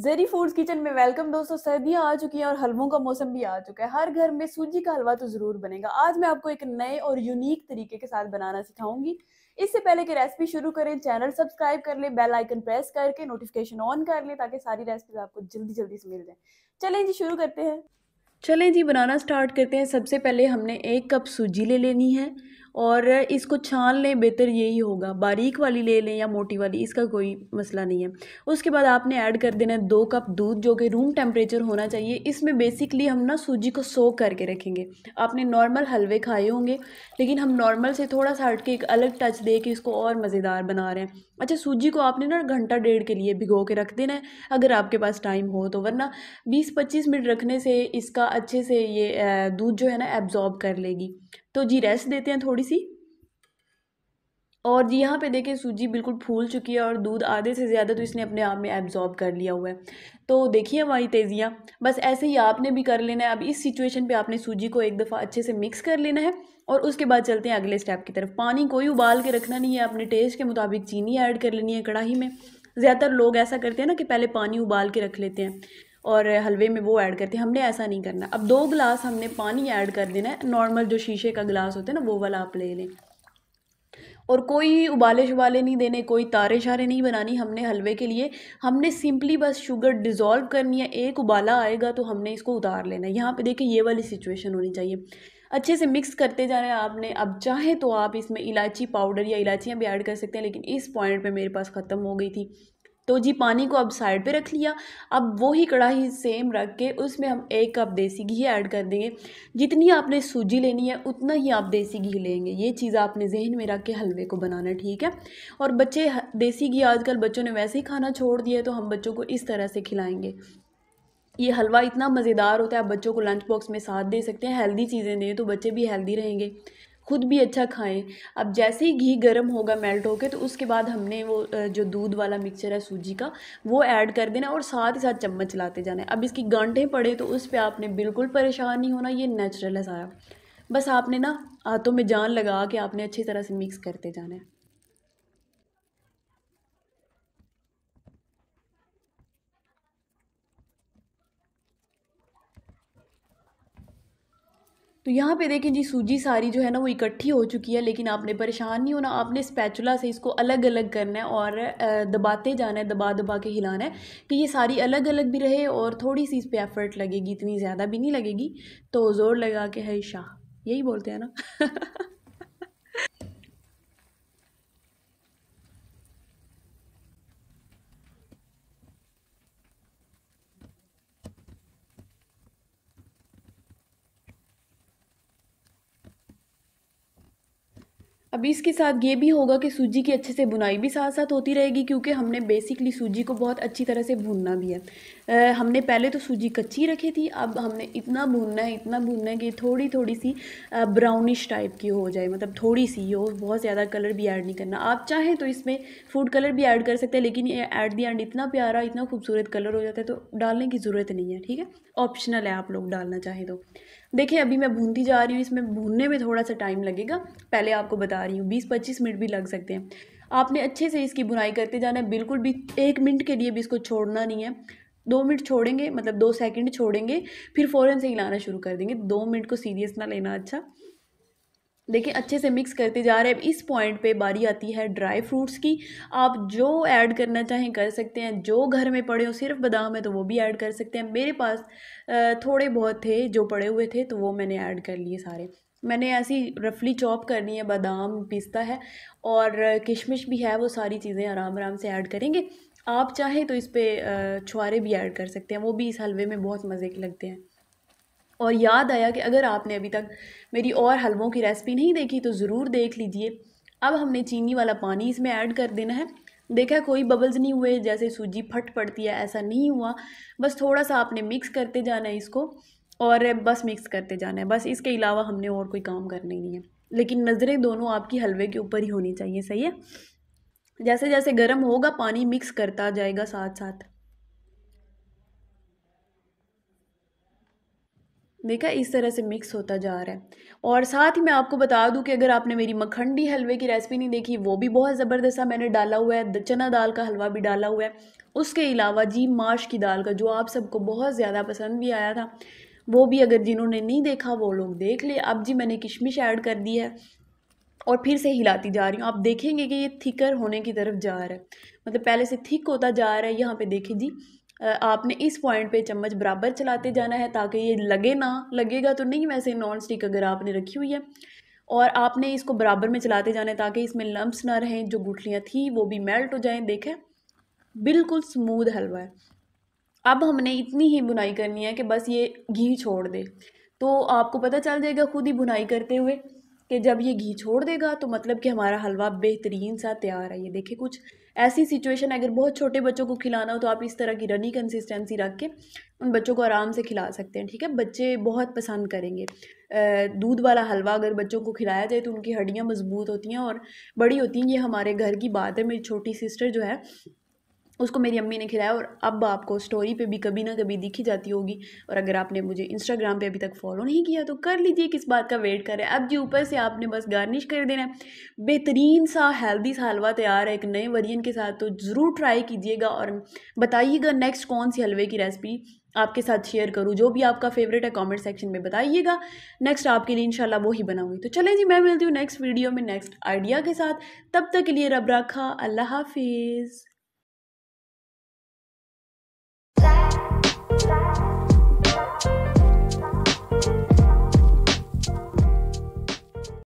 Jerry foods kitchen में welcome दोस्तों सर्दियां आ चुकी हैं और हलवों का मौसम भी आ चुका है हर घर में सूजी का हलवा तो ज़रूर बनेगा आज मैं आपको एक नए और यूनिक तरीके के साथ बनाना सिखाऊंगी इससे पहले कि रेसिपी शुरू करें चैनल सब्सक्राइब कर लें बेल आइकन प्रेस करके नोटिफिकेशन ऑन कर लें ताकि सारी रेसिपीज आपको जल्दी जल्दी से मिल जाए चलें जी शुरू करते हैं चलें जी बनाना स्टार्ट करते हैं सबसे पहले हमने एक कप सूजी ले लेनी है और इसको छान लें बेहतर यही होगा बारीक वाली ले लें या मोटी वाली इसका कोई मसला नहीं है उसके बाद आपने ऐड कर देना है दो कप दूध जो कि रूम टेम्परेचर होना चाहिए इसमें बेसिकली हम ना सूजी को सो करके रखेंगे आपने नॉर्मल हलवे खाए होंगे लेकिन हम नॉर्मल से थोड़ा सा हट के एक अलग टच दे के इसको और मज़ेदार बना रहे हैं अच्छा सूजी को आपने ना घंटा डेढ़ के लिए भिगो के रख देना है अगर आपके पास टाइम हो तो वरना बीस पच्चीस मिनट रखने से इसका अच्छे से ये दूध जो है ना एब्ज़ॉर्ब कर लेगी तो जी रेस्ट देते हैं थोड़ी सी और जी यहाँ पे देखें सूजी बिल्कुल फूल चुकी है और दूध आधे से ज़्यादा तो इसने अपने आप में एब्जॉर्ब कर लिया हुआ है तो देखिए हमारी तेज़ियाँ बस ऐसे ही आपने भी कर लेना है अब इस सिचुएशन पे आपने सूजी को एक दफ़ा अच्छे से मिक्स कर लेना है और उसके बाद चलते हैं अगले स्टेप की तरफ पानी कोई उबाल के रखना नहीं है अपने टेस्ट के मुताबिक चीनी ऐड कर लेनी है कढ़ाई में ज़्यादातर लोग ऐसा करते हैं ना कि पहले पानी उबाल के रख लेते हैं और हलवे में वो ऐड करते हैं हमने ऐसा नहीं करना अब दो गिलास हमने पानी ऐड कर देना है नॉर्मल जो शीशे का गिलास होता है ना वो वाला आप ले लें और कोई उबाले शुबाले नहीं देने कोई तारे शारे नहीं बनानी हमने हलवे के लिए हमने सिंपली बस शुगर डिज़ोल्व करनी है एक उबाला आएगा तो हमने इसको उतार लेना है यहाँ पर देखिए ये वाली सिचुएशन होनी चाहिए अच्छे से मिक्स करते जा रहे हैं आपने अब चाहे तो आप इसमें इलायची पाउडर या इलायचियाँ भी ऐड कर सकते हैं लेकिन इस पॉइंट पे मेरे पास ख़त्म हो गई थी तो जी पानी को अब साइड पे रख लिया अब वही कढ़ाई सेम रख के उसमें हम एक कप देसी घी ऐड कर देंगे जितनी आपने सूजी लेनी है उतना ही आप देसी घी लेंगे ये चीज़ आपने जहन में रख के हलवे को बनाना ठीक है और बच्चे देसी घी आजकल बच्चों ने वैसे ही खाना छोड़ दिया है तो हम बच्चों को इस तरह से खिलाएंगे ये हलवा इतना मज़ेदार होता है आप बच्चों को लंच बॉक्स में साथ दे सकते हैं हेल्दी चीज़ें दें तो बच्चे भी हेल्दी रहेंगे खुद भी अच्छा खाएं अब जैसे ही घी गर्म होगा मेल्ट होके तो उसके बाद हमने वो जो दूध वाला मिक्सचर है सूजी का वो ऐड कर देना और साथ ही साथ चम्मच चलाते जाना है अब इसकी गांठें पड़े तो उस पर आपने बिल्कुल परेशान नहीं होना ये नेचुरल है सारा बस आपने ना हाथों में जान लगा के आपने अच्छी तरह से मिक्स करते जाना है तो यहाँ पे देखें जी सूजी सारी जो है ना वो इकट्ठी हो चुकी है लेकिन आपने परेशान नहीं होना आपने स्पैचुला से इसको अलग अलग करना है और दबाते जाना है दबा दबा के हिलाना है कि ये सारी अलग अलग भी रहे और थोड़ी सी इस पर एफर्ट लगेगी इतनी ज़्यादा भी नहीं लगेगी तो ज़ोर लगा के है शाह यही बोलते हैं ना अब इसके साथ ये भी होगा कि सूजी की अच्छे से बुनाई भी साथ साथ होती रहेगी क्योंकि हमने बेसिकली सूजी को बहुत अच्छी तरह से भूनना भी है आ, हमने पहले तो सूजी कच्ची रखी थी अब हमने इतना भूनना है इतना भूनना है कि थोड़ी थोड़ी सी ब्राउनिश टाइप की हो जाए मतलब थोड़ी सी हो बहुत ज़्यादा कलर भी ऐड नहीं करना आप चाहें तो इसमें फूड कलर भी ऐड कर सकते हैं लेकिन ऐट दी एंड इतना प्यारा इतना खूबसूरत कलर हो जाता है तो डालने की ज़रूरत नहीं है ठीक है ऑप्शनल है आप लोग डालना चाहें तो देखिए अभी मैं भूनती जा रही हूँ इसमें भूनने में थोड़ा सा टाइम लगेगा पहले आपको बता बता रही हूँ बीस पच्चीस मिनट भी लग सकते हैं आपने अच्छे से इसकी बुनाई करते जाना है बिल्कुल भी एक मिनट के लिए भी इसको छोड़ना नहीं है दो मिनट छोड़ेंगे मतलब दो सेकंड छोड़ेंगे फिर फ़ौरन से हिलाना शुरू कर देंगे दो मिनट को सीरियस ना लेना अच्छा देखिए अच्छे से मिक्स करते जा रहे हैं इस पॉइंट पे बारी आती है ड्राई फ्रूट्स की आप जो ऐड करना चाहें कर सकते हैं जो घर में पड़े हो सिर्फ बादाम है तो वो भी ऐड कर सकते हैं मेरे पास थोड़े बहुत थे जो पड़े हुए थे तो वो मैंने ऐड कर लिए सारे मैंने ऐसी रफली चॉप करनी है बादाम पिस्ता है और किशमिश भी है वो सारी चीज़ें आराम आराम से ऐड करेंगे आप चाहे तो इस पर छुआरे भी ऐड कर सकते हैं वो भी इस हलवे में बहुत मज़े के लगते हैं और याद आया कि अगर आपने अभी तक मेरी और हलवों की रेसिपी नहीं देखी तो ज़रूर देख लीजिए अब हमने चीनी वाला पानी इसमें ऐड कर देना है देखा कोई बबल्स नहीं हुए जैसे सूजी फट पड़ती है ऐसा नहीं हुआ बस थोड़ा सा आपने मिक्स करते जाना है इसको और बस मिक्स करते जाना है बस इसके अलावा हमने और कोई काम करना ही नहीं है लेकिन नज़रें दोनों आपकी हलवे के ऊपर ही होनी चाहिए सही है जैसे जैसे गर्म होगा पानी मिक्स करता जाएगा साथ साथ देखा इस तरह से मिक्स होता जा रहा है और साथ ही मैं आपको बता दूं कि अगर आपने मेरी मखंडी हलवे की रेसिपी नहीं देखी वो भी बहुत ज़बरदस्त सा मैंने डाला हुआ है चना दाल का हलवा भी डाला हुआ है उसके अलावा जी माश की दाल का जो आप सबको बहुत ज़्यादा पसंद भी आया था वो भी अगर जिन्होंने नहीं देखा वो लोग देख ले अब जी मैंने किशमिश ऐड कर दी है और फिर से हिलाती जा रही हूँ आप देखेंगे कि ये थिकर होने की तरफ जा रहा है मतलब पहले से थिक होता जा रहा है यहाँ पे देखिए जी आपने इस पॉइंट पे चम्मच बराबर चलाते जाना है ताकि ये लगे ना लगेगा तो नहीं वैसे नॉन स्टिक अगर आपने रखी हुई है और आपने इसको बराबर में चलाते जाना है ताकि इसमें लम्ब्स ना रहें जो गुठलियाँ थी वो भी मेल्ट हो जाएँ देखें बिल्कुल स्मूद हलवा है अब हमने इतनी ही बुनाई करनी है कि बस ये घी छोड़ दे तो आपको पता चल जाएगा खुद ही बुनाई करते हुए कि जब ये घी छोड़ देगा तो मतलब कि हमारा हलवा बेहतरीन सा तैयार है ये देखिए कुछ ऐसी सिचुएशन अगर बहुत छोटे बच्चों को खिलाना हो तो आप इस तरह की रनी कंसिस्टेंसी रख के उन बच्चों को आराम से खिला सकते हैं ठीक है बच्चे बहुत पसंद करेंगे दूध वाला हलवा अगर बच्चों को खिलाया जाए तो उनकी हड्डियाँ मजबूत होती हैं और बड़ी होती हैं ये हमारे घर की बात है मेरी छोटी सिस्टर जो है उसको मेरी अम्मी ने खिलाया और अब आपको स्टोरी पे भी कभी ना कभी दिखी जाती होगी और अगर आपने मुझे इंस्टाग्राम पे अभी तक फॉलो नहीं किया तो कर लीजिए किस बात का वेट करें अब जी ऊपर से आपने बस गार्निश कर देना है बेहतरीन सा हेल्दी सा हलवा तैयार है एक नए वरियन के साथ तो ज़रूर ट्राई कीजिएगा और बताइएगा नेक्स्ट कौन सी हलवे की रेसिपी आपके साथ शेयर करूँ जो भी आपका फेवरेट है कॉमेंट सेक्शन में बताइएगा नेक्स्ट आपके लिए इनशाला वो ही बनाऊंगी तो चले जी मैं मिलती हूँ नेक्स्ट वीडियो में नेक्स्ट आइडिया के साथ तब तक के लिए रब रखा अल्लाह हाफिज़ black.